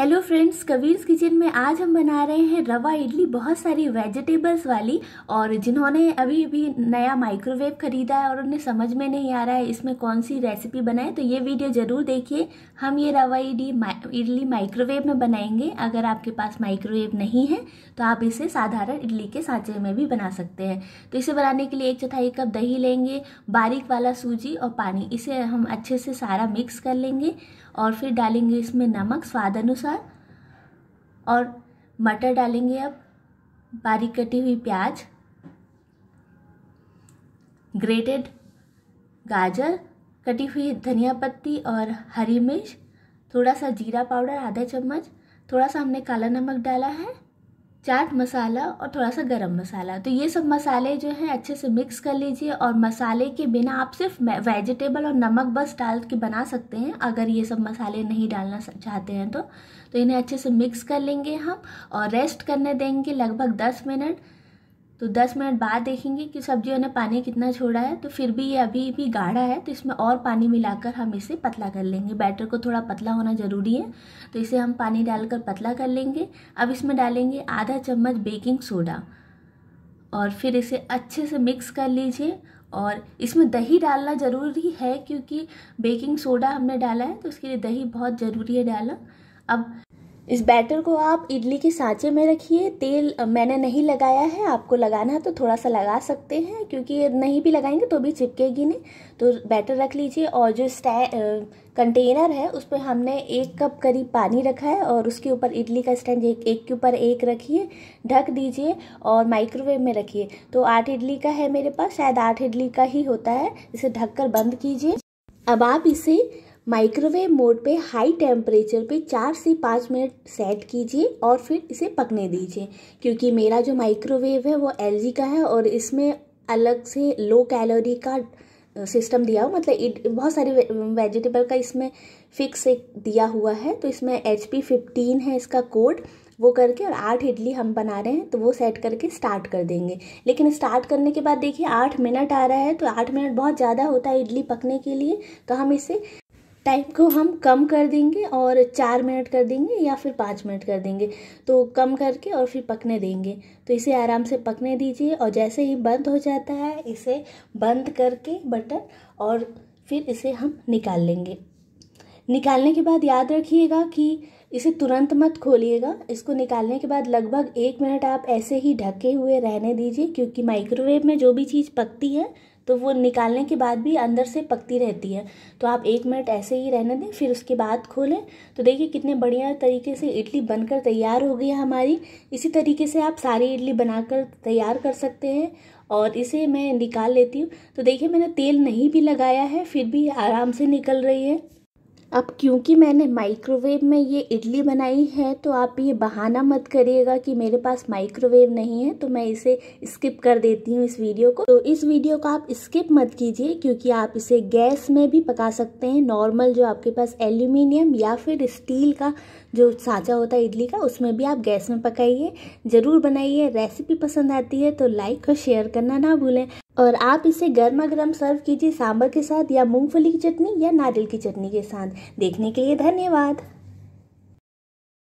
hello friends कबीर्स kitchen में आज हम बना रहे हैं रवा इडली बहुत सारी वेजिटेबल्स वाली और जिन्होंने अभी अभी नया माइक्रोवेव खरीदा है और उन्हें समझ में नहीं आ रहा है इसमें कौन सी रेसिपी बनाए तो ये वीडियो ज़रूर देखिए हम ये रवा इडली इडली माइक्रोवेव में बनाएंगे अगर आपके पास माइक्रोवेव नहीं है तो आप इसे साधारण इडली के सांचे में भी बना सकते हैं तो इसे बनाने के लिए एक चौथाई कप दही लेंगे बारीक वाला सूजी और पानी इसे हम अच्छे से सारा मिक्स कर लेंगे और फिर डालेंगे इसमें नमक स्वाद अनुसार अनुसार और मटर डालेंगे अब बारीक कटी हुई प्याज ग्रेटेड गाजर कटी हुई धनिया पत्ती और हरी मिर्च थोड़ा सा जीरा पाउडर आधा चम्मच थोड़ा सा हमने काला नमक डाला है चाट मसाला और थोड़ा सा गरम मसाला तो ये सब मसाले जो हैं अच्छे से मिक्स कर लीजिए और मसाले के बिना आप सिर्फ वेजिटेबल और नमक बस डाल के बना सकते हैं अगर ये सब मसाले नहीं डालना चाहते हैं तो तो इन्हें अच्छे से मिक्स कर लेंगे हम और रेस्ट करने देंगे लगभग दस मिनट तो 10 मिनट बाद देखेंगे कि सब्जियों ने पानी कितना छोड़ा है तो फिर भी ये अभी भी गाढ़ा है तो इसमें और पानी मिलाकर हम इसे पतला कर लेंगे बैटर को थोड़ा पतला होना ज़रूरी है तो इसे हम पानी डालकर पतला कर लेंगे अब इसमें डालेंगे आधा चम्मच बेकिंग सोडा और फिर इसे अच्छे से मिक्स कर लीजिए और इसमें दही डालना ज़रूरी है क्योंकि बेकिंग सोडा हमने डाला है तो उसके लिए दही बहुत ज़रूरी है डालना अब इस बैटर को आप इडली के सांचे में रखिए तेल मैंने नहीं लगाया है आपको लगाना है तो थोड़ा सा लगा सकते हैं क्योंकि नहीं भी लगाएंगे तो भी चिपकेगी नहीं तो बैटर रख लीजिए और जो स्टै कंटेनर है उस पर हमने एक कप करीब पानी रखा है और उसके ऊपर इडली का स्टैंड एक एक के ऊपर एक रखिए ढक दीजिए और माइक्रोवेव में रखिए तो आठ इडली का है मेरे पास शायद आठ इडली का ही होता है इसे ढक बंद कीजिए अब आप इसे माइक्रोवेव मोड पे हाई टेम्परेचर पे चार से पाँच मिनट सेट कीजिए और फिर इसे पकने दीजिए क्योंकि मेरा जो माइक्रोवेव है वो एल का है और इसमें अलग से लो कैलोरी का सिस्टम दिया हुआ मतलब इट बहुत सारे वेजिटेबल का इसमें फिक्स एक दिया हुआ है तो इसमें एच पी फिफ्टीन है इसका कोड वो करके और आठ इडली हम बना रहे हैं तो वो सेट करके स्टार्ट कर देंगे लेकिन स्टार्ट करने के बाद देखिए आठ मिनट आ रहा है तो आठ मिनट बहुत ज़्यादा होता है इडली पकने के लिए तो हम इसे टाइम को हम कम कर देंगे और चार मिनट कर देंगे या फिर पाँच मिनट कर देंगे तो कम करके और फिर पकने देंगे तो इसे आराम से पकने दीजिए और जैसे ही बंद हो जाता है इसे बंद करके बटन और फिर इसे हम निकाल लेंगे निकालने के बाद याद रखिएगा कि इसे तुरंत मत खोलिएगा इसको निकालने के बाद लगभग एक मिनट आप ऐसे ही ढके हुए रहने दीजिए क्योंकि माइक्रोवेव में जो भी चीज़ पकती है तो वो निकालने के बाद भी अंदर से पकती रहती है तो आप एक मिनट ऐसे ही रहने दें फिर उसके बाद खोलें तो देखिए कितने बढ़िया तरीके से इडली बनकर तैयार हो गई है हमारी इसी तरीके से आप सारी इडली बनाकर तैयार कर सकते हैं और इसे मैं निकाल लेती हूँ तो देखिए मैंने तेल नहीं भी लगाया है फिर भी आराम से निकल रही है अब क्योंकि मैंने माइक्रोवेव में ये इडली बनाई है तो आप ये बहाना मत करिएगा कि मेरे पास माइक्रोवेव नहीं है तो मैं इसे स्किप कर देती हूँ इस वीडियो को तो इस वीडियो को आप स्किप मत कीजिए क्योंकि आप इसे गैस में भी पका सकते हैं नॉर्मल जो आपके पास एल्यूमिनियम या फिर स्टील का जो साँचा होता है इडली का उसमें भी आप गैस में पकाइए ज़रूर बनाइए रेसिपी पसंद आती है तो लाइक और शेयर करना ना भूलें और आप इसे गर्मा गर्म सर्व कीजिए सांभर के साथ या मूंगफली की चटनी या नारियल की चटनी के साथ देखने के लिए धन्यवाद